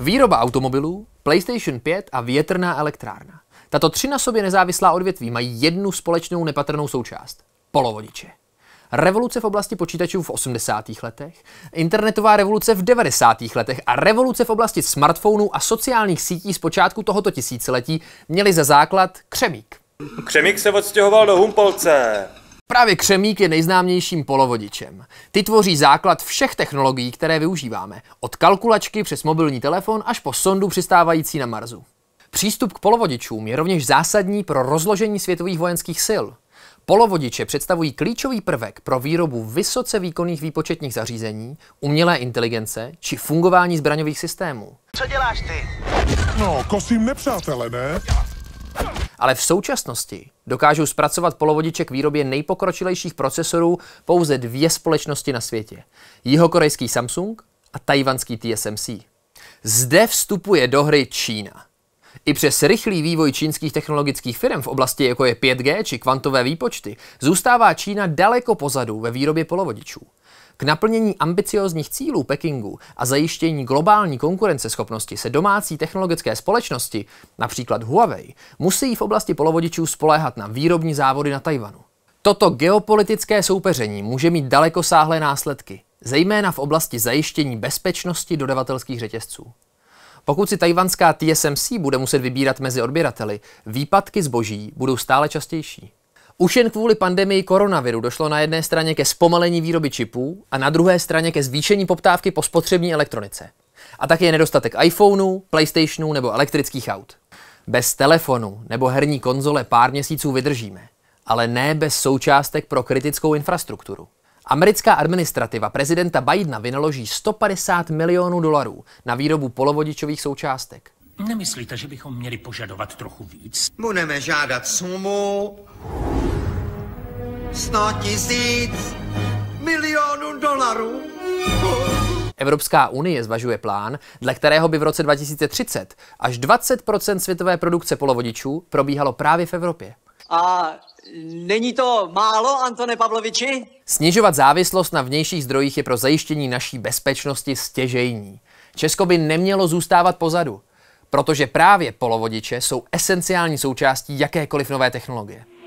Výroba automobilů, PlayStation 5 a větrná elektrárna. Tato tři na sobě nezávislá odvětví mají jednu společnou nepatrnou součást – polovodiče. Revoluce v oblasti počítačů v 80. letech, internetová revoluce v 90. letech a revoluce v oblasti smartphonů a sociálních sítí z počátku tohoto tisíciletí měly za základ křemík. Křemík se odstěhoval do Humpolce. Právě křemík je nejznámějším polovodičem. Ty tvoří základ všech technologií, které využíváme, od kalkulačky přes mobilní telefon až po sondu přistávající na Marsu. Přístup k polovodičům je rovněž zásadní pro rozložení světových vojenských sil. Polovodiče představují klíčový prvek pro výrobu vysoce výkonných výpočetních zařízení, umělé inteligence či fungování zbraňových systémů. Co děláš ty? No, kosím nepřátelé, ne? ale v současnosti dokážou zpracovat polovodiče k výrobě nejpokročilejších procesorů pouze dvě společnosti na světě. Jihokorejský Samsung a tajvanský TSMC. Zde vstupuje do hry Čína. I přes rychlý vývoj čínských technologických firm v oblasti jako je 5G či kvantové výpočty, zůstává Čína daleko pozadu ve výrobě polovodičů. K naplnění ambiciozních cílů Pekingu a zajištění globální konkurenceschopnosti se domácí technologické společnosti, například Huawei, musí v oblasti polovodičů spoléhat na výrobní závody na Tajvanu. Toto geopolitické soupeření může mít dalekosáhlé následky, zejména v oblasti zajištění bezpečnosti dodavatelských řetězců. Pokud si tajvanská TSMC bude muset vybírat mezi odběrateli, výpadky zboží budou stále častější. Už jen kvůli pandemii koronaviru došlo na jedné straně ke zpomalení výroby čipů a na druhé straně ke zvýšení poptávky po spotřební elektronice. A tak je nedostatek iPhoneů, PlayStationů nebo elektrických aut. Bez telefonu nebo herní konzole pár měsíců vydržíme, ale ne bez součástek pro kritickou infrastrukturu. Americká administrativa prezidenta Bidena vynaloží 150 milionů dolarů na výrobu polovodičových součástek. Nemyslíte, že bychom měli požadovat trochu víc? Budeme žádat sumu 100 tisíc milionů dolarů. Evropská unie zvažuje plán, dle kterého by v roce 2030 až 20 světové produkce polovodičů probíhalo právě v Evropě. A není to málo, Antone Pavloviči? Snižovat závislost na vnějších zdrojích je pro zajištění naší bezpečnosti stěžejní. Česko by nemělo zůstávat pozadu, protože právě polovodiče jsou esenciální součástí jakékoliv nové technologie.